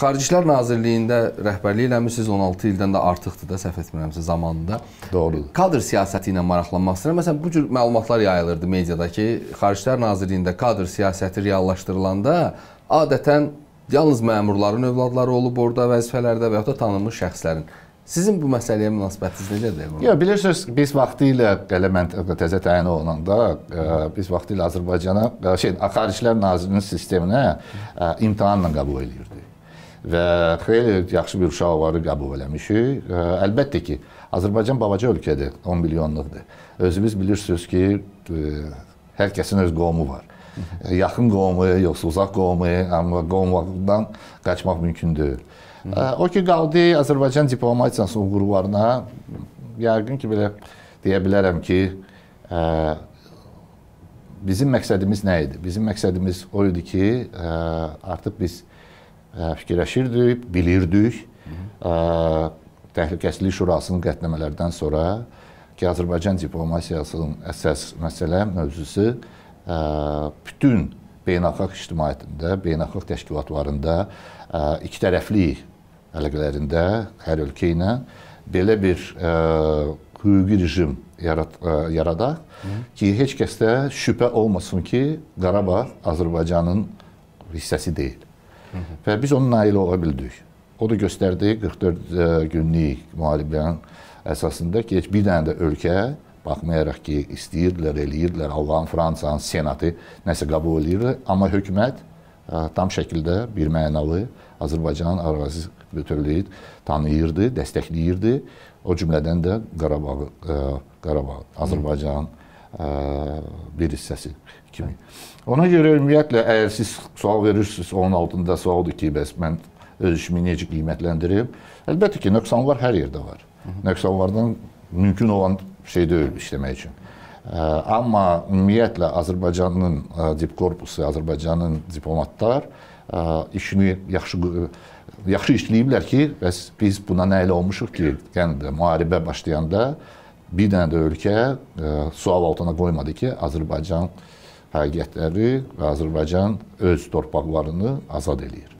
Xarici İşlər Nazirliyində rəhbərlik eləmisiniz, 16 ildən də artıqdır da, səhv etmirəmsə zamanında. Doğrudur. Kadr siyasəti ilə maraqlanmaq istəyirəm. Məsələn, bu cür məlumatlar yayılırdı mediada ki, Xarici İşlər Nazirliyində kadr siyasəti reallaşdırılanda adətən yalnız məmurların övladları olub orada vəzifələrdə və ya da tanınmış şəxslərin. Sizin bu məsələyə münasibətiniz necədir? Ya bilirsiniz, biz vaxtı ilə elə mən təzə təyin olunanda ə, e, biz vaxtı ilə Azərbaycana e, şey Xarici İşlər Nazirliyinin sisteminə ə, e, imtahanla qəbul eləyirdik və xeyli yaxşı bir uşaqları qəbul eləmişik. Əlbəttə ki, Azərbaycan babaca ölkədir, 10 milyonluqdur. Özünüz bilirsiniz ki, hər kəsin öz qohumu var. Yaxın qohumu, yoxsa uzaq qohumu, amma qohumdan qaçmaq mümkün deyil. O ki, qaldı Azərbaycan diplomatiyasının uğurlarına, yəqin ki, belə deyə bilərəm ki, bizim məqsədimiz nə idi? Bizim məqsədimiz o idi ki, artıq biz Hə, fikirləşirdik, bilirdik. Hə, Təhlükəsizlik Şurasının qətnamələrdən sonra ki, Azərbaycan diplomasiyasının əsas məsələ mövzusu hə, bütün beynəlxalq ictimaiyyətində, beynəlxalq təşkilatlarında iki tərəfli əlaqələrində hər ölkə ilə belə bir ə, hüquqi rejim yarat ə, yaradaq ki, heç kəsdə şübhə olmasın ki, Qarabağ Azərbaycanın hissəsi deyil. Və biz onun nail ola bildik. O da göstərdi 44 e, günlük müharibənin əsasında ki, heç bir dənə də ölkə baxmayaraq ki, istəyirdilər, eləyirdilər, Allahın Fransanın senatı nəsə qəbul edirlər, amma hökumət e, tam şəkildə bir mənalı Azərbaycanın ərazisi bütövlüyü tanıyırdı, dəstəkləyirdi. O cümlədən də Qarabağ, e, Qarabağ Azərbaycanın bir hissəsi kimi. Ona görə ümumiyyətlə əgər siz sual verirsiniz, onun altında sualdır ki, bəs mən öz işimi necə qiymətləndirim? Əlbəttə ki, nöqsanlar hər yerdə var. Nöqsanlardan mümkün olan şey deyil işləmək üçün. Amma ümumiyyətlə Azərbaycanın dip korpusu, Azərbaycanın diplomatlar işini yaxşı yaxşı işləyiblər ki, bəs biz buna nə ilə olmuşuq ki, yəni müharibə başlayanda bir dənə də ölkə ə, e, sual altına qoymadı ki, Azərbaycan həqiqətləri və Azərbaycan öz torpaqlarını azad eləyir.